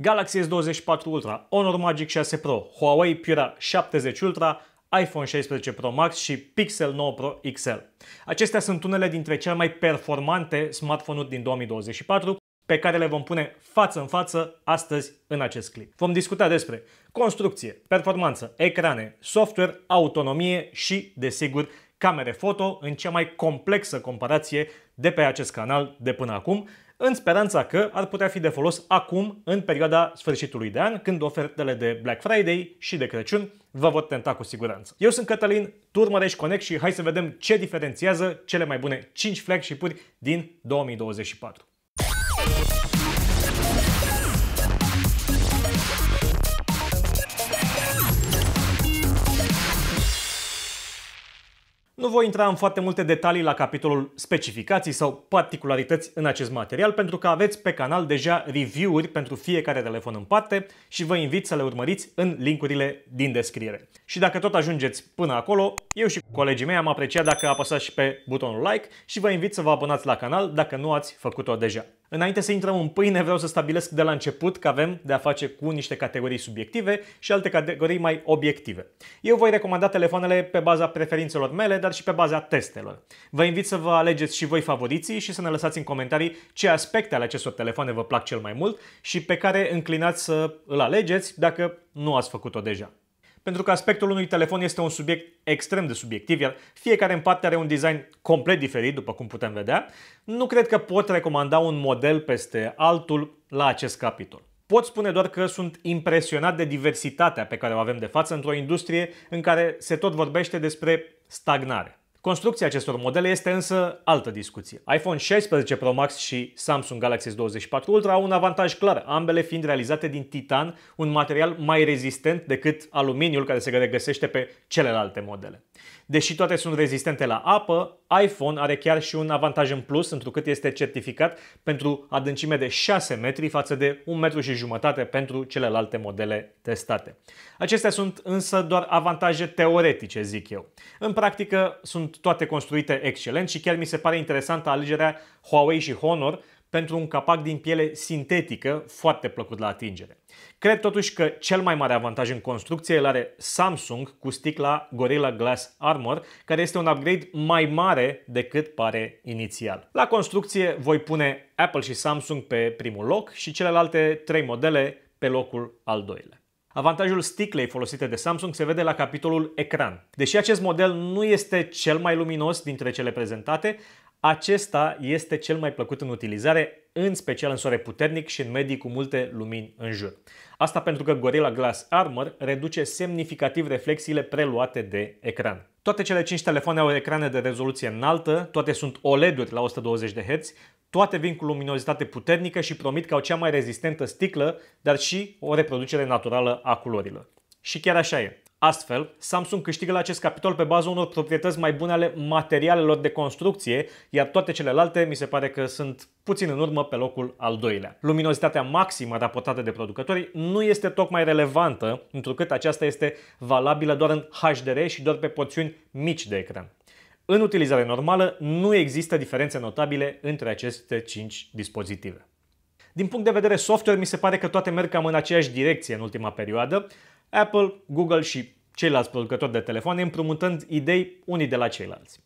Galaxy S24 Ultra, Honor Magic 6 Pro, Huawei Pura 70 Ultra, iPhone 16 Pro Max și Pixel 9 Pro XL. Acestea sunt unele dintre cele mai performante smartphone-uri din 2024 pe care le vom pune față în față astăzi în acest clip. Vom discuta despre construcție, performanță, ecrane, software, autonomie și, desigur, camere foto în cea mai complexă comparație de pe acest canal de până acum, în speranța că ar putea fi de folos acum, în perioada sfârșitului de an, când ofertele de Black Friday și de Crăciun vă vor tenta cu siguranță. Eu sunt Cătălin, tu urmărești Connect și hai să vedem ce diferențiază cele mai bune 5 flagship-uri din 2024. Nu voi intra în foarte multe detalii la capitolul specificații sau particularități în acest material pentru că aveți pe canal deja review-uri pentru fiecare telefon în parte și vă invit să le urmăriți în linkurile din descriere. Și dacă tot ajungeți până acolo, eu și colegii mei am apreciat dacă apăsați și pe butonul like și vă invit să vă abonați la canal dacă nu ați făcut-o deja. Înainte să intrăm în pâine, vreau să stabilesc de la început că avem de a face cu niște categorii subiective și alte categorii mai obiective. Eu voi recomanda telefoanele pe baza preferințelor mele, dar și pe baza testelor. Vă invit să vă alegeți și voi favoriții și să ne lăsați în comentarii ce aspecte ale acestor telefoane vă plac cel mai mult și pe care înclinați să îl alegeți dacă nu ați făcut-o deja pentru că aspectul unui telefon este un subiect extrem de subiectiv, iar fiecare în parte are un design complet diferit, după cum putem vedea, nu cred că pot recomanda un model peste altul la acest capitol. Pot spune doar că sunt impresionat de diversitatea pe care o avem de față într-o industrie în care se tot vorbește despre stagnare. Construcția acestor modele este însă altă discuție. iPhone 16 Pro Max și Samsung Galaxy S24 Ultra au un avantaj clar, ambele fiind realizate din titan, un material mai rezistent decât aluminiul care se regăsește pe celelalte modele. Deși toate sunt rezistente la apă, iPhone are chiar și un avantaj în plus, întrucât este certificat pentru adâncime de 6 metri față de 1 metru și jumătate pentru celelalte modele testate. Acestea sunt însă doar avantaje teoretice, zic eu. În practică sunt toate construite excelent și chiar mi se pare interesantă alegerea Huawei și Honor, pentru un capac din piele sintetică foarte plăcut la atingere. Cred totuși că cel mai mare avantaj în construcție îl are Samsung cu sticla Gorilla Glass Armor, care este un upgrade mai mare decât pare inițial. La construcție voi pune Apple și Samsung pe primul loc și celelalte trei modele pe locul al doilea. Avantajul sticlei folosite de Samsung se vede la capitolul ecran. Deși acest model nu este cel mai luminos dintre cele prezentate, acesta este cel mai plăcut în utilizare, în special în soare puternic și în medii cu multe lumini în jur. Asta pentru că Gorilla Glass Armor reduce semnificativ reflexiile preluate de ecran. Toate cele 5 telefoane au ecrane de rezoluție înaltă, toate sunt OLED-uri la 120 de Hz, toate vin cu luminozitate puternică și promit că au cea mai rezistentă sticlă, dar și o reproducere naturală a culorilor. Și chiar așa e. Astfel, Samsung câștigă la acest capitol pe baza unor proprietăți mai bune ale materialelor de construcție, iar toate celelalte mi se pare că sunt puțin în urmă pe locul al doilea. Luminozitatea maximă raportată de producători nu este tocmai relevantă, întrucât aceasta este valabilă doar în HDR și doar pe porțiuni mici de ecran. În utilizare normală nu există diferențe notabile între aceste 5 dispozitive. Din punct de vedere software, mi se pare că toate merg cam în aceeași direcție în ultima perioadă. Apple, Google și ceilalți producători de telefoane împrumutând idei unii de la ceilalți.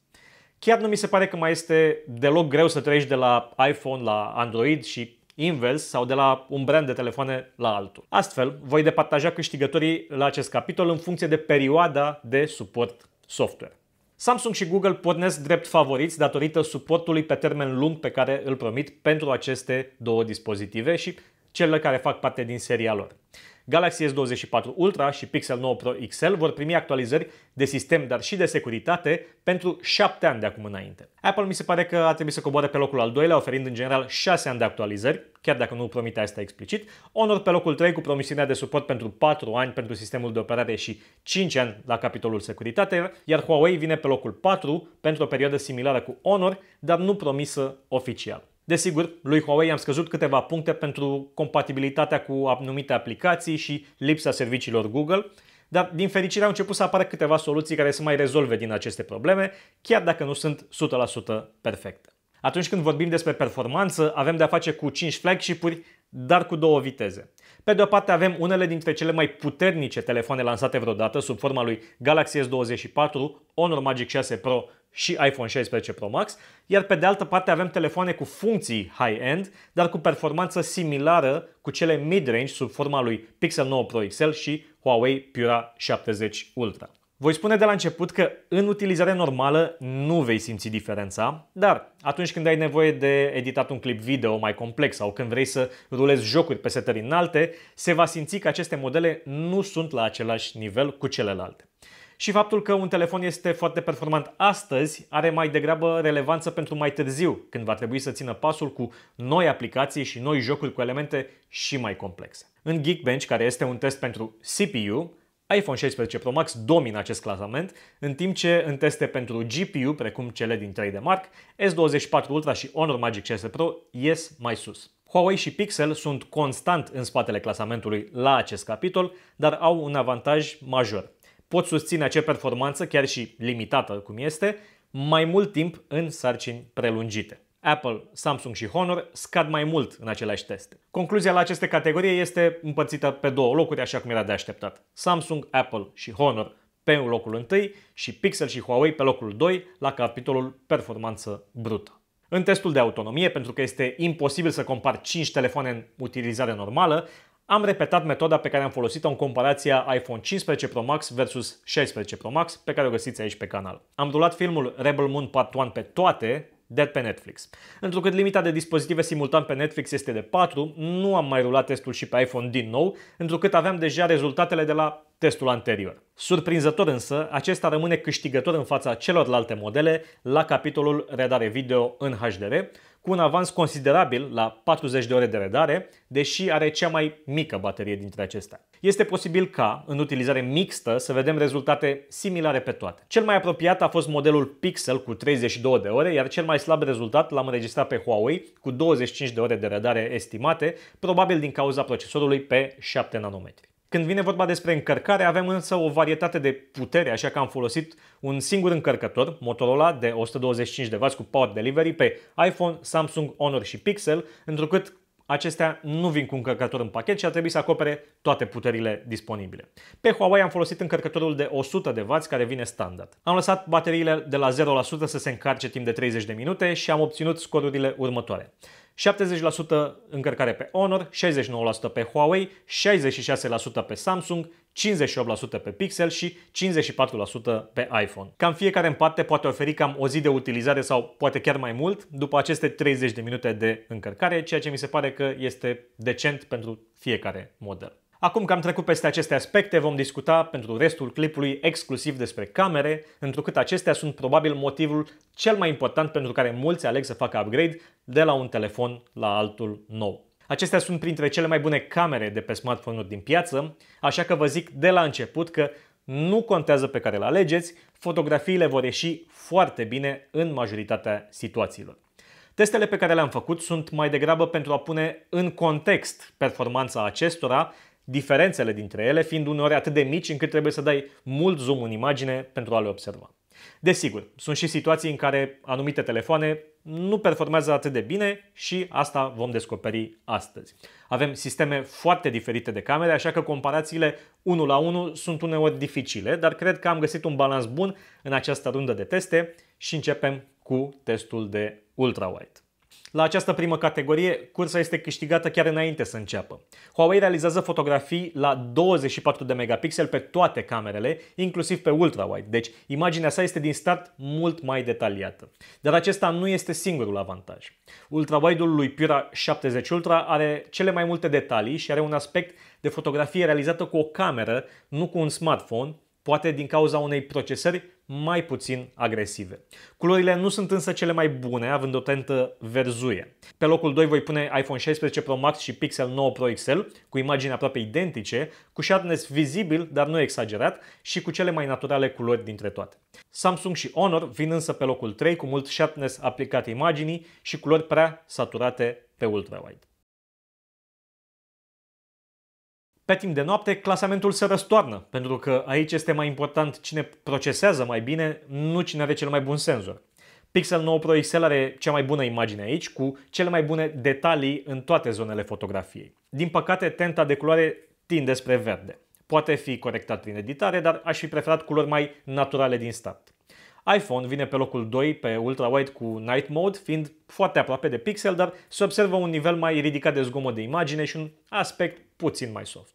Chiar nu mi se pare că mai este deloc greu să treci de la iPhone la Android și invers sau de la un brand de telefoane la altul. Astfel, voi departaja câștigătorii la acest capitol în funcție de perioada de suport software. Samsung și Google pornesc drept favoriți datorită suportului pe termen lung pe care îl promit pentru aceste două dispozitive și cele care fac parte din seria lor. Galaxy S24 Ultra și Pixel 9 Pro XL vor primi actualizări de sistem, dar și de securitate pentru 7 ani de acum înainte. Apple mi se pare că a trebuit să coboare pe locul al doilea, oferind în general 6 ani de actualizări, chiar dacă nu promite asta explicit. Honor pe locul 3 cu promisiunea de suport pentru 4 ani pentru sistemul de operare și 5 ani la capitolul securitate, iar Huawei vine pe locul 4 pentru o perioadă similară cu Honor, dar nu promisă oficial. Desigur, lui Huawei am scăzut câteva puncte pentru compatibilitatea cu anumite aplicații și lipsa serviciilor Google, dar din fericire au început să apară câteva soluții care să mai rezolve din aceste probleme, chiar dacă nu sunt 100% perfecte. Atunci când vorbim despre performanță, avem de-a face cu 5 flagship-uri, dar cu două viteze. Pe de o parte avem unele dintre cele mai puternice telefoane lansate vreodată sub forma lui Galaxy S24, Honor Magic 6 Pro și iPhone 16 Pro Max, iar pe de altă parte avem telefoane cu funcții high-end, dar cu performanță similară cu cele mid-range sub forma lui Pixel 9 Pro XL și Huawei Pura 70 Ultra. Voi spune de la început că în utilizare normală nu vei simți diferența, dar atunci când ai nevoie de editat un clip video mai complex sau când vrei să rulezi jocuri pe setări înalte, se va simți că aceste modele nu sunt la același nivel cu celelalte. Și faptul că un telefon este foarte performant astăzi are mai degrabă relevanță pentru mai târziu, când va trebui să țină pasul cu noi aplicații și noi jocuri cu elemente și mai complexe. În Geekbench, care este un test pentru CPU, iPhone 16 Pro Max domină acest clasament, în timp ce în teste pentru GPU, precum cele din 3D Mark, S24 Ultra și Honor Magic 6 Pro ies mai sus. Huawei și Pixel sunt constant în spatele clasamentului la acest capitol, dar au un avantaj major. Pot susține acea performanță, chiar și limitată cum este, mai mult timp în sarcini prelungite. Apple, Samsung și Honor scad mai mult în aceleași teste. Concluzia la aceste categorie este împărțită pe două locuri, așa cum era de așteptat. Samsung, Apple și Honor pe locul 1 și Pixel și Huawei pe locul 2 la capitolul performanță brută. În testul de autonomie, pentru că este imposibil să compar 5 telefoane în utilizare normală, am repetat metoda pe care am folosit-o în comparația iPhone 15 Pro Max versus 16 Pro Max, pe care o găsiți aici pe canal. Am rulat filmul Rebel Moon Part 1 pe toate Dead pe Netflix. Întrucât limita de dispozitive simultan pe Netflix este de 4, nu am mai rulat testul și pe iPhone din nou, întrucât aveam deja rezultatele de la testul anterior. Surprinzător însă, acesta rămâne câștigător în fața celorlalte modele la capitolul redare video în HDR, cu un avans considerabil la 40 de ore de redare, deși are cea mai mică baterie dintre acestea. Este posibil ca, în utilizare mixtă, să vedem rezultate similare pe toate. Cel mai apropiat a fost modelul Pixel cu 32 de ore, iar cel mai slab rezultat l-am înregistrat pe Huawei cu 25 de ore de redare estimate, probabil din cauza procesorului pe 7 nanometri. Când vine vorba despre încărcare, avem însă o varietate de putere, așa că am folosit un singur încărcător, Motorola de 125W cu Power Delivery pe iPhone, Samsung Honor și Pixel, întrucât acestea nu vin cu încărcător în pachet și ar trebui să acopere toate puterile disponibile. Pe Huawei am folosit încărcătorul de 100W care vine standard. Am lăsat bateriile de la 0% să se încarce timp de 30 de minute și am obținut scorurile următoare. 70% încărcare pe Honor, 69% pe Huawei, 66% pe Samsung, 58% pe Pixel și 54% pe iPhone. Cam fiecare în parte poate oferi cam o zi de utilizare sau poate chiar mai mult după aceste 30 de minute de încărcare, ceea ce mi se pare că este decent pentru fiecare model. Acum că am trecut peste aceste aspecte, vom discuta pentru restul clipului exclusiv despre camere, întrucât acestea sunt probabil motivul cel mai important pentru care mulți aleg să facă upgrade de la un telefon la altul nou. Acestea sunt printre cele mai bune camere de pe smartphone-uri din piață, așa că vă zic de la început că nu contează pe care le alegeți, fotografiile vor ieși foarte bine în majoritatea situațiilor. Testele pe care le-am făcut sunt mai degrabă pentru a pune în context performanța acestora diferențele dintre ele fiind uneori atât de mici încât trebuie să dai mult zoom în imagine pentru a le observa. Desigur, sunt și situații în care anumite telefoane nu performează atât de bine și asta vom descoperi astăzi. Avem sisteme foarte diferite de camere, așa că comparațiile 1 la 1 sunt uneori dificile, dar cred că am găsit un balans bun în această rundă de teste și începem cu testul de ultrawide. La această primă categorie, cursa este câștigată chiar înainte să înceapă. Huawei realizează fotografii la 24 de megapixel pe toate camerele, inclusiv pe ultrawide, deci imaginea sa este din start mult mai detaliată. Dar acesta nu este singurul avantaj. Ultrawide-ul lui Pura 70 Ultra are cele mai multe detalii și are un aspect de fotografie realizată cu o cameră, nu cu un smartphone, poate din cauza unei procesări mai puțin agresive. Culorile nu sunt însă cele mai bune, având o tentă verzuie. Pe locul 2 voi pune iPhone 16 Pro Max și Pixel 9 Pro XL, cu imagini aproape identice, cu sharpness vizibil, dar nu exagerat, și cu cele mai naturale culori dintre toate. Samsung și Honor vin însă pe locul 3 cu mult sharpness aplicat imaginii și culori prea saturate pe ultrawide. Pe timp de noapte, clasamentul se răstoarnă, pentru că aici este mai important cine procesează mai bine, nu cine are cel mai bun senzor. Pixel 9 Pro XL are cea mai bună imagine aici, cu cele mai bune detalii în toate zonele fotografiei. Din păcate, tenta de culoare tinde spre verde. Poate fi corectat prin editare, dar aș fi preferat culori mai naturale din start. iPhone vine pe locul 2 pe ultra wide cu night mode, fiind foarte aproape de pixel, dar se observă un nivel mai ridicat de zgomot de imagine și un aspect puțin mai soft.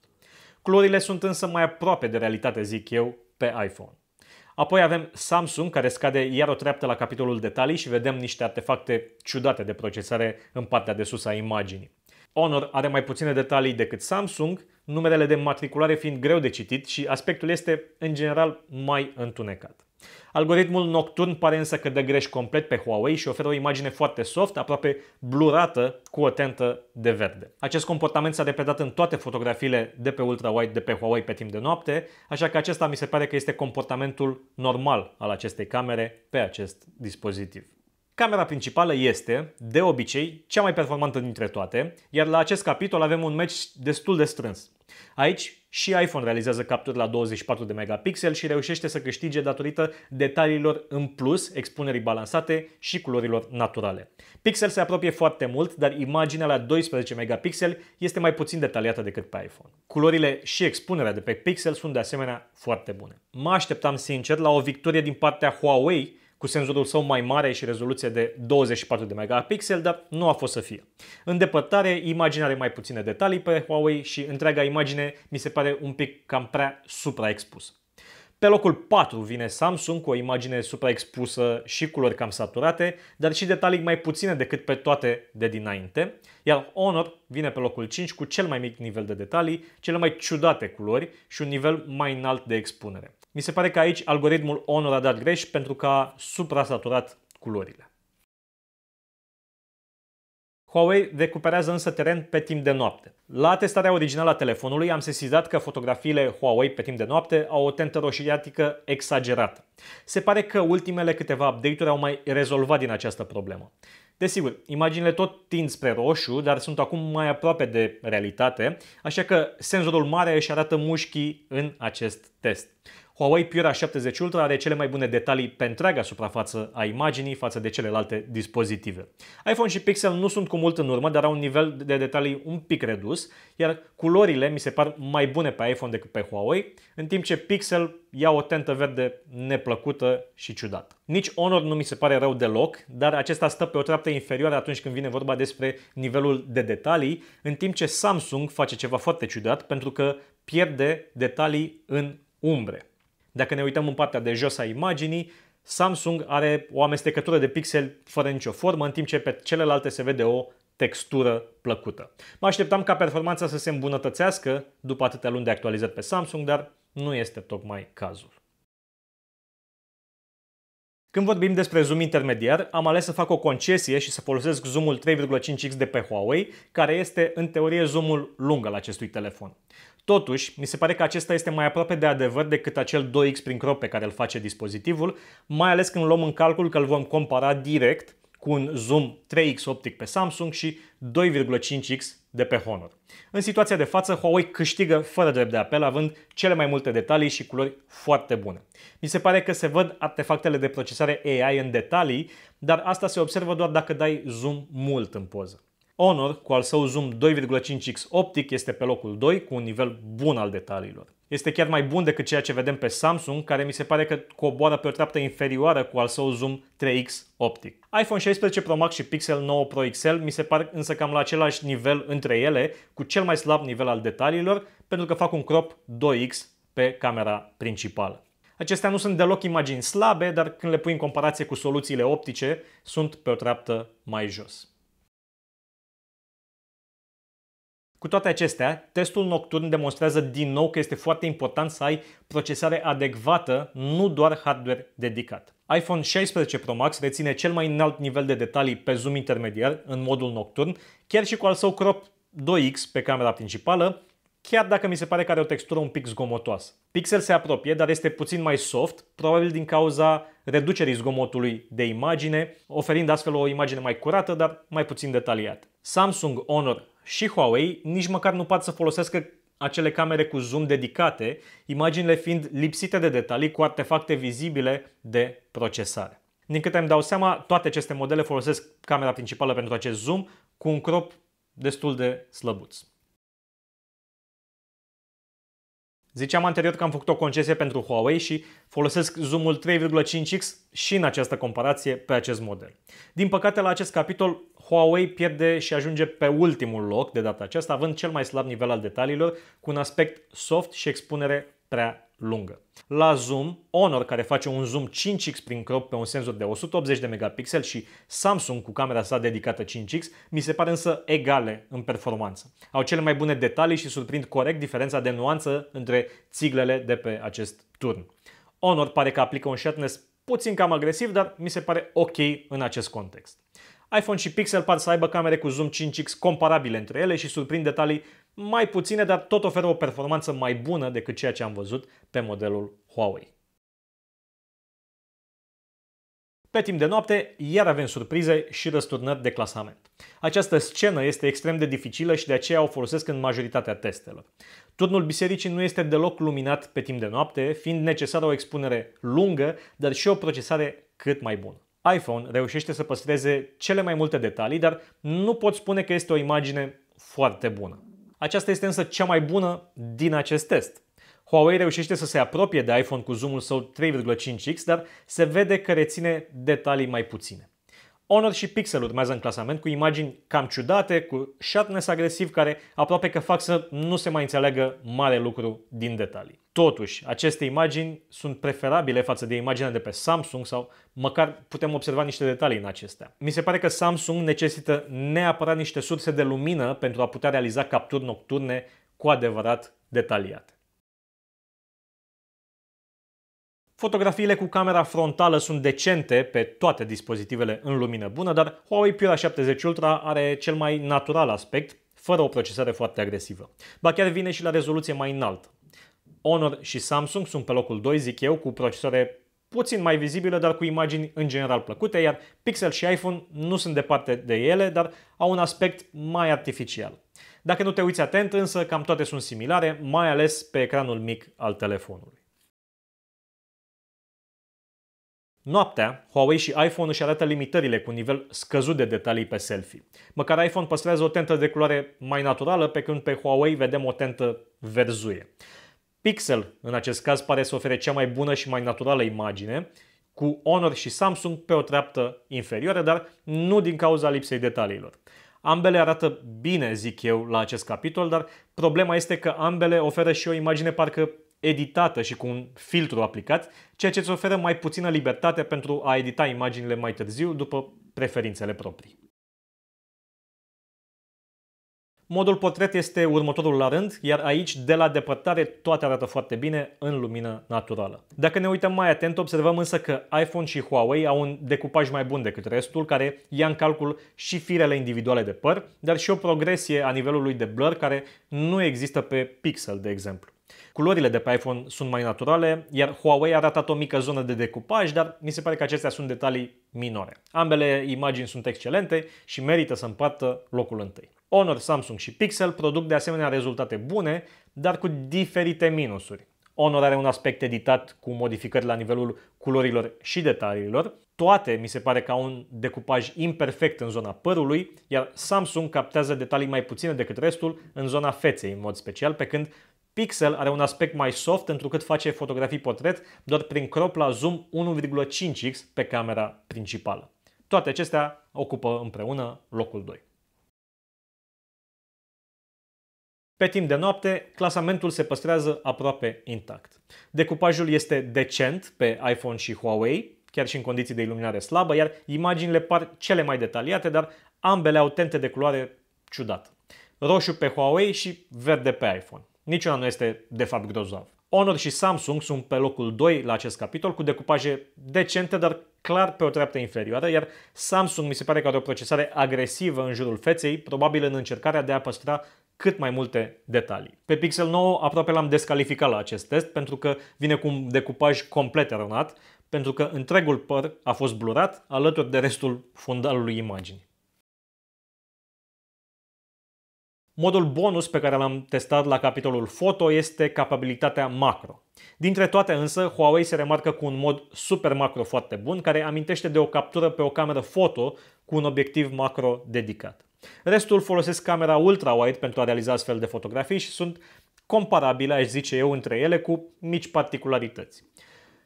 Culorile sunt însă mai aproape de realitate, zic eu, pe iPhone. Apoi avem Samsung, care scade iar o treaptă la capitolul detalii și vedem niște artefacte ciudate de procesare în partea de sus a imaginii. Honor are mai puține detalii decât Samsung, numerele de matriculare fiind greu de citit și aspectul este, în general, mai întunecat. Algoritmul nocturn pare însă că dă greș complet pe Huawei și oferă o imagine foarte soft, aproape blurată, cu o tentă de verde. Acest comportament s-a repetat în toate fotografiile de pe Ultra Wide de pe Huawei pe timp de noapte, așa că acesta mi se pare că este comportamentul normal al acestei camere pe acest dispozitiv. Camera principală este, de obicei, cea mai performantă dintre toate, iar la acest capitol avem un match destul de strâns. Aici și iPhone realizează capturi la 24 de megapixel și reușește să câștige datorită detaliilor în plus, expunerii balansate și culorilor naturale. Pixel se apropie foarte mult, dar imaginea la 12 megapixel este mai puțin detaliată decât pe iPhone. Culorile și expunerea de pe Pixel sunt de asemenea foarte bune. Mă așteptam sincer la o victorie din partea Huawei, cu senzorul său mai mare și rezoluție de 24 de megapixel, dar nu a fost să fie. În depărtare, imaginea are mai puține detalii pe Huawei și întreaga imagine mi se pare un pic cam prea supraexpusă. Pe locul 4 vine Samsung cu o imagine supraexpusă și culori cam saturate, dar și detalii mai puține decât pe toate de dinainte, iar Honor vine pe locul 5 cu cel mai mic nivel de detalii, cele mai ciudate culori și un nivel mai înalt de expunere. Mi se pare că aici algoritmul Honor a dat greș pentru că a suprasaturat culorile. Huawei recuperează însă teren pe timp de noapte. La testarea originală a telefonului am sesizat că fotografiile Huawei pe timp de noapte au o tentă roșiatică exagerată. Se pare că ultimele câteva update-uri au mai rezolvat din această problemă. Desigur, imaginile tot tind spre roșu, dar sunt acum mai aproape de realitate, așa că senzorul mare își arată mușchii în acest test. Huawei Pura 70 Ultra are cele mai bune detalii pe întreaga suprafață a imaginii față de celelalte dispozitive. iPhone și Pixel nu sunt cu mult în urmă, dar au un nivel de detalii un pic redus, iar culorile mi se par mai bune pe iPhone decât pe Huawei, în timp ce Pixel ia o tentă verde neplăcută și ciudată. Nici Honor nu mi se pare rău deloc, dar acesta stă pe o treaptă inferioară atunci când vine vorba despre nivelul de detalii, în timp ce Samsung face ceva foarte ciudat pentru că pierde detalii în umbre. Dacă ne uităm în partea de jos a imaginii, Samsung are o amestecătură de pixel fără nicio formă, în timp ce pe celelalte se vede o textură plăcută. Mă așteptam ca performanța să se îmbunătățească după atâtea luni de actualizări pe Samsung, dar nu este tocmai cazul. Când vorbim despre zoom intermediar, am ales să fac o concesie și să folosesc zoomul 3.5x de pe Huawei, care este în teorie zoomul lung al acestui telefon. Totuși, mi se pare că acesta este mai aproape de adevăr decât acel 2x prin crop pe care îl face dispozitivul, mai ales când luăm în calcul că îl vom compara direct cu un zoom 3x optic pe Samsung și 2,5x de pe Honor. În situația de față, Huawei câștigă fără drept de apel, având cele mai multe detalii și culori foarte bune. Mi se pare că se văd artefactele de procesare AI în detalii, dar asta se observă doar dacă dai zoom mult în poză. Honor, cu al său zoom 2,5x optic, este pe locul 2 cu un nivel bun al detaliilor. Este chiar mai bun decât ceea ce vedem pe Samsung, care mi se pare că coboară pe o treaptă inferioară cu al său zoom 3x optic. iPhone 16 Pro Max și Pixel 9 Pro XL mi se par însă cam la același nivel între ele, cu cel mai slab nivel al detaliilor, pentru că fac un crop 2x pe camera principală. Acestea nu sunt deloc imagini slabe, dar când le pui în comparație cu soluțiile optice, sunt pe o treaptă mai jos. Cu toate acestea, testul nocturn demonstrează din nou că este foarte important să ai procesare adecvată, nu doar hardware dedicat. iPhone 16 Pro Max reține cel mai înalt nivel de detalii pe zoom intermediar în modul nocturn, chiar și cu al său crop 2X pe camera principală, chiar dacă mi se pare că are o textură un pic zgomotoasă. Pixel se apropie, dar este puțin mai soft, probabil din cauza reducerii zgomotului de imagine, oferind astfel o imagine mai curată, dar mai puțin detaliată. Samsung Honor și Huawei nici măcar nu pot să folosească acele camere cu zoom dedicate, imaginile fiind lipsite de detalii cu artefacte vizibile de procesare. Din câte îmi dau seama, toate aceste modele folosesc camera principală pentru acest zoom cu un crop destul de slăbuț. Ziceam anterior că am făcut o concesie pentru Huawei și folosesc zoomul 3,5x și în această comparație pe acest model. Din păcate, la acest capitol, Huawei pierde și ajunge pe ultimul loc de data aceasta, având cel mai slab nivel al detaliilor, cu un aspect soft și expunere prea lungă. La zoom, Honor care face un zoom 5x prin crop pe un senzor de 180 de megapixel și Samsung cu camera sa dedicată 5x mi se pare însă egale în performanță. Au cele mai bune detalii și surprind corect diferența de nuanță între țiglele de pe acest turn. Honor pare că aplică un sharpness puțin cam agresiv, dar mi se pare ok în acest context. iPhone și Pixel par să aibă camere cu zoom 5x comparabile între ele și surprind detalii mai puține, dar tot oferă o performanță mai bună decât ceea ce am văzut pe modelul Huawei. Pe timp de noapte, iar avem surprize și răsturnări de clasament. Această scenă este extrem de dificilă și de aceea o folosesc în majoritatea testelor. Turnul bisericii nu este deloc luminat pe timp de noapte, fiind necesară o expunere lungă, dar și o procesare cât mai bună. iPhone reușește să păstreze cele mai multe detalii, dar nu pot spune că este o imagine foarte bună. Aceasta este însă cea mai bună din acest test. Huawei reușește să se apropie de iPhone cu zoomul său 3.5x, dar se vede că reține detalii mai puține. Honor și Pixel urmează în clasament cu imagini cam ciudate, cu sharpness agresiv care aproape că fac să nu se mai înțeleagă mare lucru din detalii. Totuși, aceste imagini sunt preferabile față de imaginea de pe Samsung sau măcar putem observa niște detalii în acestea. Mi se pare că Samsung necesită neapărat niște surse de lumină pentru a putea realiza capturi nocturne cu adevărat detaliate. Fotografiile cu camera frontală sunt decente pe toate dispozitivele în lumină bună, dar Huawei Pura 70 Ultra are cel mai natural aspect, fără o procesare foarte agresivă. Ba chiar vine și la rezoluție mai înaltă. Honor și Samsung sunt pe locul 2, zic eu, cu procesoare puțin mai vizibile, dar cu imagini în general plăcute, iar Pixel și iPhone nu sunt departe de ele, dar au un aspect mai artificial. Dacă nu te uiți atent, însă cam toate sunt similare, mai ales pe ecranul mic al telefonului. Noaptea, Huawei și iPhone își arată limitările cu nivel scăzut de detalii pe selfie. Măcar iPhone păstrează o tentă de culoare mai naturală, pe când pe Huawei vedem o tentă verzuie. Pixel, în acest caz, pare să ofere cea mai bună și mai naturală imagine, cu Honor și Samsung pe o treaptă inferioară, dar nu din cauza lipsei detaliilor. Ambele arată bine, zic eu, la acest capitol, dar problema este că ambele oferă și o imagine parcă editată și cu un filtru aplicat, ceea ce îți oferă mai puțină libertate pentru a edita imaginile mai târziu după preferințele proprii. Modul portret este următorul la rând, iar aici, de la depărtare, toate arată foarte bine în lumină naturală. Dacă ne uităm mai atent, observăm însă că iPhone și Huawei au un decupaj mai bun decât restul, care ia în calcul și firele individuale de păr, dar și o progresie a nivelului de blur care nu există pe Pixel, de exemplu. Culorile de pe iPhone sunt mai naturale, iar Huawei a ratat o mică zonă de decupaj, dar mi se pare că acestea sunt detalii minore. Ambele imagini sunt excelente și merită să împartă locul întâi. Honor, Samsung și Pixel produc de asemenea rezultate bune, dar cu diferite minusuri. Honor are un aspect editat cu modificări la nivelul culorilor și detaliilor, toate mi se pare ca un decupaj imperfect în zona părului, iar Samsung captează detalii mai puține decât restul în zona feței în mod special, pe când Pixel are un aspect mai soft întrucât face fotografii portret doar prin crop la zoom 1.5x pe camera principală. Toate acestea ocupă împreună locul 2. Pe timp de noapte, clasamentul se păstrează aproape intact. Decupajul este decent pe iPhone și Huawei, chiar și în condiții de iluminare slabă, iar imaginile par cele mai detaliate, dar ambele au tente de culoare ciudată. Roșu pe Huawei și verde pe iPhone. Niciuna nu este de fapt grozav. Honor și Samsung sunt pe locul 2 la acest capitol, cu decupaje decente, dar clar pe o treaptă inferioară, iar Samsung mi se pare că are o procesare agresivă în jurul feței, probabil în încercarea de a păstra cât mai multe detalii. Pe Pixel 9 aproape l-am descalificat la acest test pentru că vine cu un decupaj complet eronat, pentru că întregul păr a fost blurat alături de restul fundalului imaginii. Modul bonus pe care l-am testat la capitolul foto este capabilitatea macro. Dintre toate însă, Huawei se remarcă cu un mod super macro foarte bun, care amintește de o captură pe o cameră foto cu un obiectiv macro dedicat. Restul folosesc camera ultra-wide pentru a realiza astfel de fotografii și sunt comparabile, aș zice eu, între ele cu mici particularități.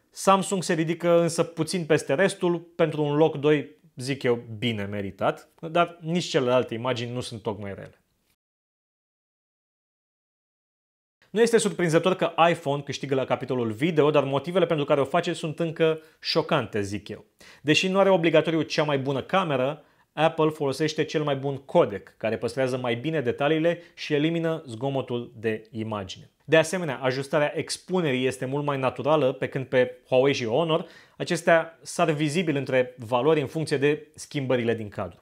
Samsung se ridică însă puțin peste restul, pentru un loc 2, zic eu, bine meritat, dar nici celelalte imagini nu sunt tocmai rele. Nu este surprinzător că iPhone câștigă la capitolul video, dar motivele pentru care o face sunt încă șocante, zic eu. Deși nu are obligatoriu cea mai bună cameră, Apple folosește cel mai bun codec, care păstrează mai bine detaliile și elimină zgomotul de imagine. De asemenea, ajustarea expunerii este mult mai naturală, pe când pe Huawei și Honor acestea sar vizibil între valori în funcție de schimbările din cadru.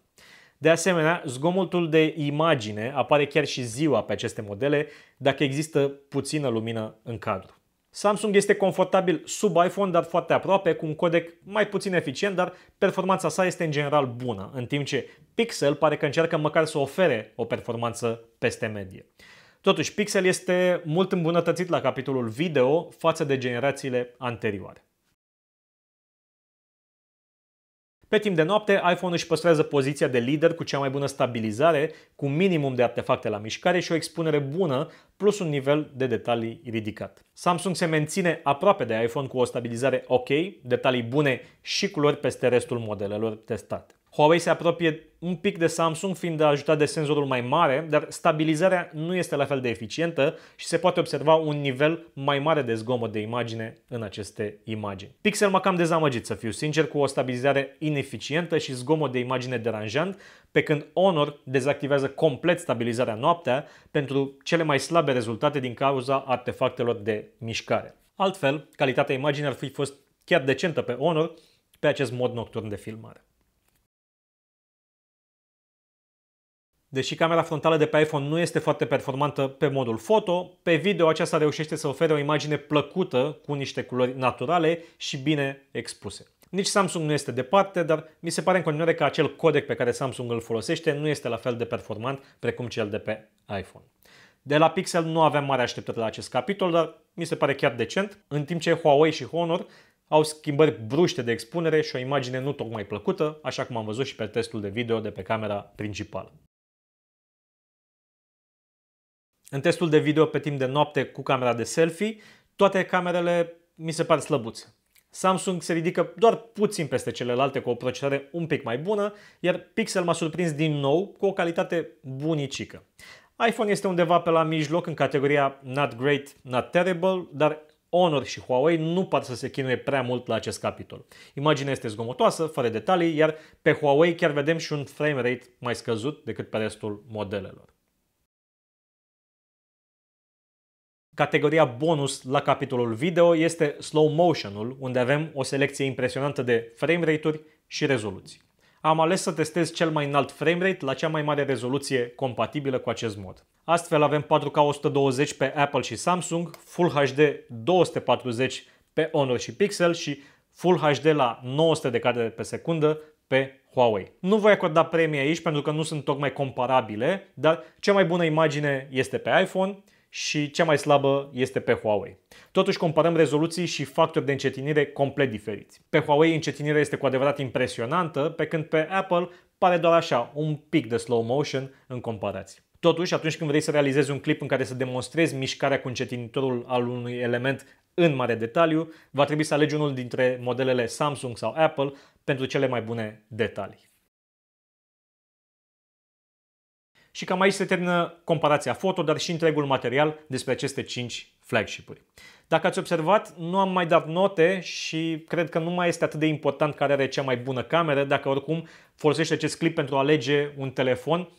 De asemenea, zgomotul de imagine apare chiar și ziua pe aceste modele dacă există puțină lumină în cadru. Samsung este confortabil sub iPhone, dar foarte aproape, cu un codec mai puțin eficient, dar performanța sa este în general bună, în timp ce Pixel pare că încearcă măcar să ofere o performanță peste medie. Totuși, Pixel este mult îmbunătățit la capitolul video față de generațiile anterioare. Pe timp de noapte, iPhone își păstrează poziția de lider cu cea mai bună stabilizare, cu minimum de artefacte la mișcare și o expunere bună, plus un nivel de detalii ridicat. Samsung se menține aproape de iPhone cu o stabilizare ok, detalii bune și culori peste restul modelelor testate. Huawei se apropie un pic de Samsung fiind ajutat de senzorul mai mare, dar stabilizarea nu este la fel de eficientă și se poate observa un nivel mai mare de zgomot de imagine în aceste imagini. Pixel m-a cam dezamăgit să fiu sincer cu o stabilizare ineficientă și zgomot de imagine deranjant, pe când Honor dezactivează complet stabilizarea noaptea pentru cele mai slabe rezultate din cauza artefactelor de mișcare. Altfel, calitatea imaginii ar fi fost chiar decentă pe Honor pe acest mod nocturn de filmare. Deși camera frontală de pe iPhone nu este foarte performantă pe modul foto, pe video aceasta reușește să ofere o imagine plăcută cu niște culori naturale și bine expuse. Nici Samsung nu este departe, dar mi se pare în continuare că acel codec pe care Samsung îl folosește nu este la fel de performant precum cel de pe iPhone. De la Pixel nu aveam mare așteptări la acest capitol, dar mi se pare chiar decent, în timp ce Huawei și Honor au schimbări bruște de expunere și o imagine nu tocmai plăcută, așa cum am văzut și pe testul de video de pe camera principală. În testul de video pe timp de noapte cu camera de selfie, toate camerele mi se par slăbuțe. Samsung se ridică doar puțin peste celelalte cu o procesare un pic mai bună, iar Pixel m-a surprins din nou cu o calitate bunicică. iPhone este undeva pe la mijloc în categoria not great, not terrible, dar Honor și Huawei nu par să se chinuie prea mult la acest capitol. Imaginea este zgomotoasă, fără detalii, iar pe Huawei chiar vedem și un frame rate mai scăzut decât pe restul modelelor. Categoria bonus la capitolul video este slow motion-ul, unde avem o selecție impresionantă de frame rate-uri și rezoluții. Am ales să testez cel mai înalt frame rate la cea mai mare rezoluție compatibilă cu acest mod. Astfel avem 4K 120 pe Apple și Samsung, Full HD 240 pe Honor și Pixel și Full HD la 900 de cadre pe secundă pe Huawei. Nu voi acorda premii aici pentru că nu sunt tocmai comparabile, dar cea mai bună imagine este pe iPhone, și cea mai slabă este pe Huawei. Totuși comparăm rezoluții și factori de încetinire complet diferiți. Pe Huawei încetinirea este cu adevărat impresionantă, pe când pe Apple pare doar așa, un pic de slow motion în comparație. Totuși, atunci când vrei să realizezi un clip în care să demonstrezi mișcarea cu încetinitorul al unui element în mare detaliu, va trebui să alegi unul dintre modelele Samsung sau Apple pentru cele mai bune detalii. Și cam aici se termină comparația foto, dar și întregul material despre aceste 5 flagship-uri. Dacă ați observat, nu am mai dat note și cred că nu mai este atât de important care are cea mai bună cameră, dacă oricum folosește acest clip pentru a alege un telefon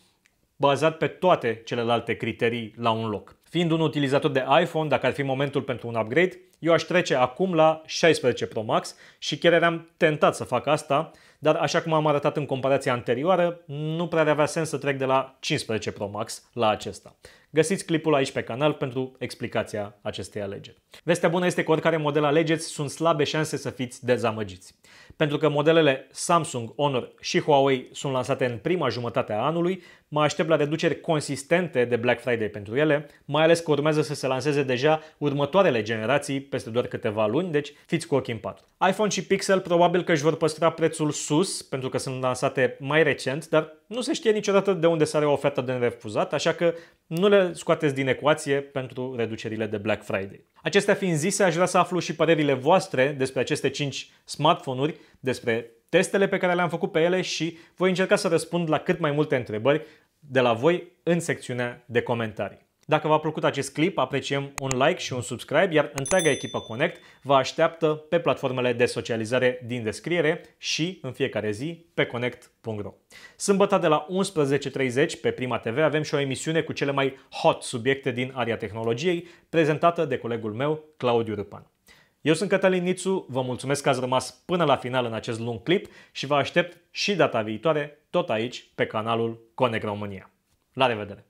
bazat pe toate celelalte criterii la un loc. Fiind un utilizator de iPhone, dacă ar fi momentul pentru un upgrade, eu aș trece acum la 16 Pro Max și chiar eram tentat să fac asta, dar așa cum am arătat în comparația anterioară, nu prea avea sens să trec de la 15 Pro Max la acesta. Găsiți clipul aici pe canal pentru explicația acestei alegeri. Vestea bună este că oricare model alegeți, sunt slabe șanse să fiți dezamăgiți. Pentru că modelele Samsung, Honor și Huawei sunt lansate în prima jumătate a anului, mă aștept la reduceri consistente de Black Friday pentru ele, mai ales că urmează să se lanseze deja următoarele generații peste doar câteva luni, deci fiți cu ochii în pat. iPhone și Pixel probabil că își vor păstra prețul sus pentru că sunt lansate mai recent, dar nu se știe niciodată de unde sare o ofertă de nerefuzat, așa că nu le scoateți din ecuație pentru reducerile de Black Friday. Acestea fiind zise, aș vrea să aflu și părerile voastre despre aceste 5 smartphone-uri despre testele pe care le-am făcut pe ele și voi încerca să răspund la cât mai multe întrebări de la voi în secțiunea de comentarii. Dacă v-a plăcut acest clip, apreciem un like și un subscribe, iar întreaga echipă Connect vă așteaptă pe platformele de socializare din descriere și în fiecare zi pe connect.ro. Sâmbătă de la 11.30 pe Prima TV avem și o emisiune cu cele mai hot subiecte din area tehnologiei, prezentată de colegul meu, Claudiu Răpan. Eu sunt Cătălin Nițu, vă mulțumesc că ați rămas până la final în acest lung clip și vă aștept și data viitoare tot aici pe canalul Conec România. La revedere!